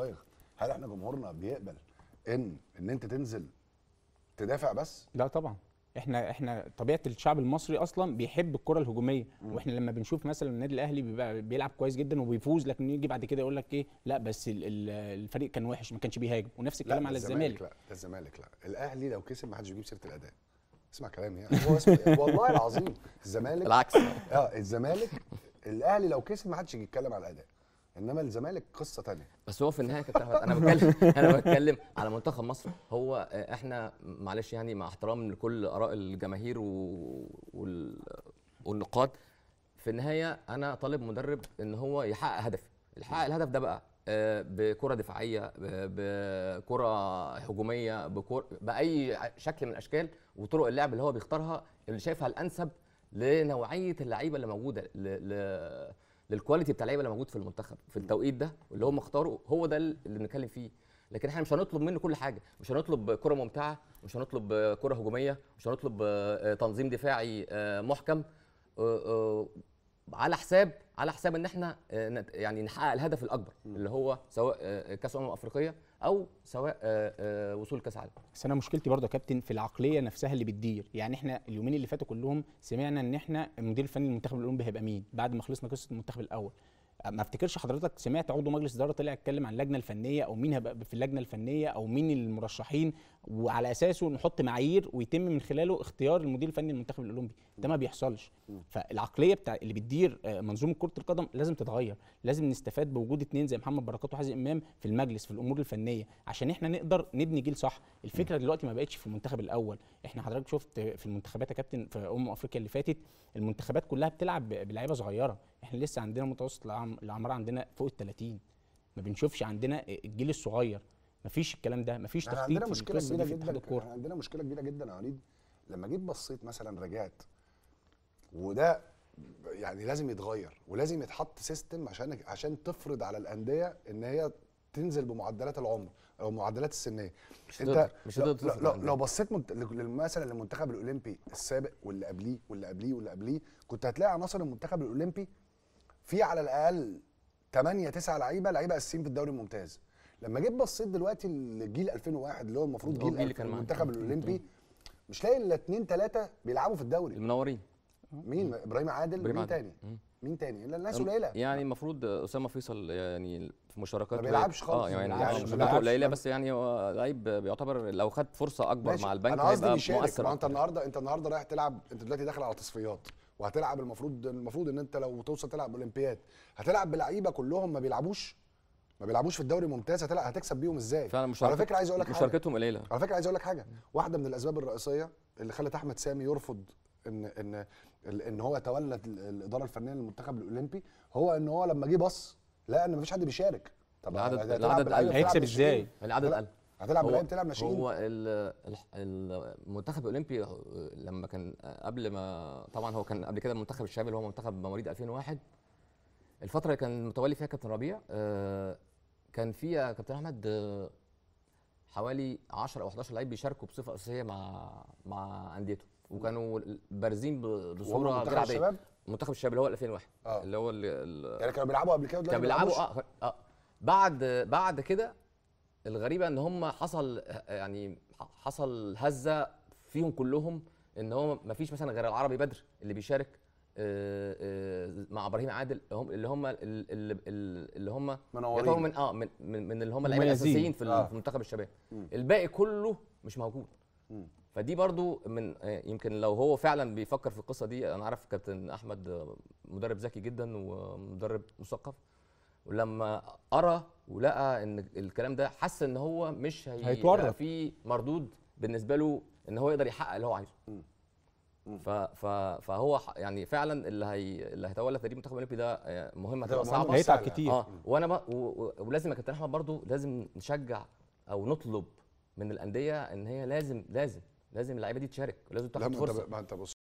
لايغ طيب، هل احنا جمهورنا بيقبل ان ان انت تنزل تدافع بس لا طبعا احنا احنا طبيعه الشعب المصري اصلا بيحب الكره الهجوميه م. واحنا لما بنشوف مثلا النادي الاهلي بيبقى بيلعب كويس جدا وبيفوز لكن يجي بعد كده يقول لك ايه لا بس الفريق كان وحش ما كانش بيهاجم ونفس الكلام على الزمالك لا ده الزمالك لا الاهلي لو كسب ما حدش بيجيب سيره الاداء اسمع كلامي يعني هو اسمع إيه؟ والله العظيم الزمالك العكس اه الزمالك الاهلي لو كسب ما حدش يتكلم على الاداء انما الزمالك قصه تانية بس هو في النهايه كابتن احمد انا بتكلم انا بتكلم على منتخب مصر هو آه، احنا معلش يعني مع احترام لكل اراء الجماهير و... وال... والنقاد في النهايه انا طالب مدرب ان هو يحقق هدفي يحقق الهدف ده بقى آه، بكره دفاعيه بكره هجوميه بكرة باي شكل من الاشكال وطرق اللعب اللي هو بيختارها اللي شايفها الانسب لنوعيه اللعيبه اللي موجوده ل... للكواليتي بتاع اللعيبه اللي موجود في المنتخب في التوقيت ده اللي هم اختاروا هو ده اللي بنتكلم فيه لكن احنا مش هنطلب منه كل حاجه مش هنطلب كره ممتعه مش هنطلب كره هجوميه مش هنطلب آه، تنظيم دفاعي آه، محكم آه، على حساب على حساب ان احنا آه، يعني نحقق الهدف الاكبر اللي هو سواء آه، كاس امم افريقيه او سواء آه، وصول كاس عالم بس انا مشكلتي برضه يا كابتن في العقليه نفسها اللي بتدير يعني احنا اليومين اللي فاتوا كلهم سمعنا ان احنا المدير الفني للمنتخب الاولمبي هيبقى مين بعد ما خلصنا قصه المنتخب الاول ما افتكرش حضرتك سمعت عضو مجلس اداره طلع اتكلم عن اللجنه الفنيه او مين هيبقى في اللجنه الفنيه او مين المرشحين وعلى اساسه نحط معايير ويتم من خلاله اختيار المدير الفني للمنتخب الاولمبي ده ما بيحصلش فالعقليه بتاع اللي بتدير آه، منظومه كره القدم لازم تتغير لازم نستفاد بوجود اثنين زي محمد بركات وحازم امام في المجلس في الامور الفنيه عشان احنا نقدر نبني جيل صح الفكره دلوقتي ما بقتش في المنتخب الاول احنا حضرتك شفت في المنتخبات يا كابتن في امم افريقيا اللي فاتت المنتخبات كلها بتلعب بلعيبه صغيره احنا لسه عندنا متوسط الاعمار عندنا فوق ال 30 ما بنشوفش عندنا الجيل الصغير ما فيش الكلام ده ما فيش تخطيط عندنا مشكله كبيره جدا عندنا مشكله كبيره جدا يا وليد لما جيت بصيت مثلا رجعت وده يعني لازم يتغير ولازم يتحط سيستم عشان عشان تفرض على الانديه ان هي تنزل بمعدلات العمر او معدلات السنيه مش انت مش لو, لو, لو بصيت منت... مثلا للمنتخب الاولمبي السابق واللي قبليه واللي قبليه واللي قبليه كنت هتلاقي عناصر المنتخب الاولمبي في على الاقل 8 9 لعيبه لعيبه اساسيين في الدوري الممتاز لما جيت بصيت دلوقتي لجيل 2001 اللي هو المفروض جيل المنتخب الاولمبي مش لاقي الا اثنين ثلاثه بيلعبوا في الدوري المنورين مين ابراهيم عادل مين تاني مين تاني الا الناس قليله يعني المفروض اسامه فيصل يعني في مشاركات ما بيلعبش خالص اه يعني مشاركاته قليله بس يعني هو لعيب بيعتبر لو خد فرصه اكبر ماشي. مع البنك هيبقى مؤثر انت النهارده انت النهارده رايح تلعب انت دلوقتي داخل على تصفيات وهتلعب المفروض المفروض ان انت لو توصل تلعب اولمبياد هتلعب بلعيبه كلهم ما بيلعبوش ما بيلعبوش في الدوري الممتاز هتلعب هتكسب بيهم ازاي فعلا مش على فكره عايز اقول لك حاجه مشاركتهم قليله على فكره عايز اقول لك حاجه واحده من الاسباب الرئيسيه اللي خلت احمد سامي يرفض ان ان ان هو يتولى الاداره الفنيه للمنتخب الاولمبي هو ان هو لما جه بص لقى ان مفيش حد بيشارك طب العدد العدد هيكسب ازاي؟ العدد قل هتلعب بالعيب تلعب ناشئين هو المنتخب الاولمبي لما كان قبل ما طبعا هو كان قبل كده المنتخب الشباب اللي هو منتخب مواليد 2001 الفتره اللي كان متولي فيها كابتن ربيع آه، كان فيها كابتن احمد آه، حوالي 10 او 11 لعيب بيشاركوا بصفه اساسيه مع مع انديته وكانوا بارزين بصوره غير عاديه منتخب الشباب اللي هو 2001 آه. اللي هو اللي يعني كانوا بيلعبوا قبل كده كانوا بيلعبوا اه اه بعد بعد كده الغريبه ان هم حصل يعني حصل هزه فيهم كلهم ان هو ما فيش مثلا غير العربي بدر اللي بيشارك آه، آه، مع ابراهيم عادل هم اللي هم اللي هم منورين من اه من من اللي هم اللعيبه الاساسيين في آه. منتخب الشباب الباقي كله مش موجود فدي برضو من آه، يمكن لو هو فعلا بيفكر في القصه دي انا عارف كابتن احمد مدرب ذكي جدا ومدرب مثقف ولما قرا ولقى ان الكلام ده حس ان هو مش هي... هيتورط في مردود بالنسبه له ان هو يقدر يحقق اللي هو عايزه ف... ف... فهو يعني فعلا اللي هي اللي هيتولى تدريب المنتخب الاولمبي ده آه، مهمه هتبقى صعبه هيتعب كتير اه وانا ب... و... ولازم يا كابتن احمد برضو لازم نشجع او نطلب من الانديه ان هي لازم لازم لازم اللعيبه دي تشارك ولازم تاخد فرصه ما انت بص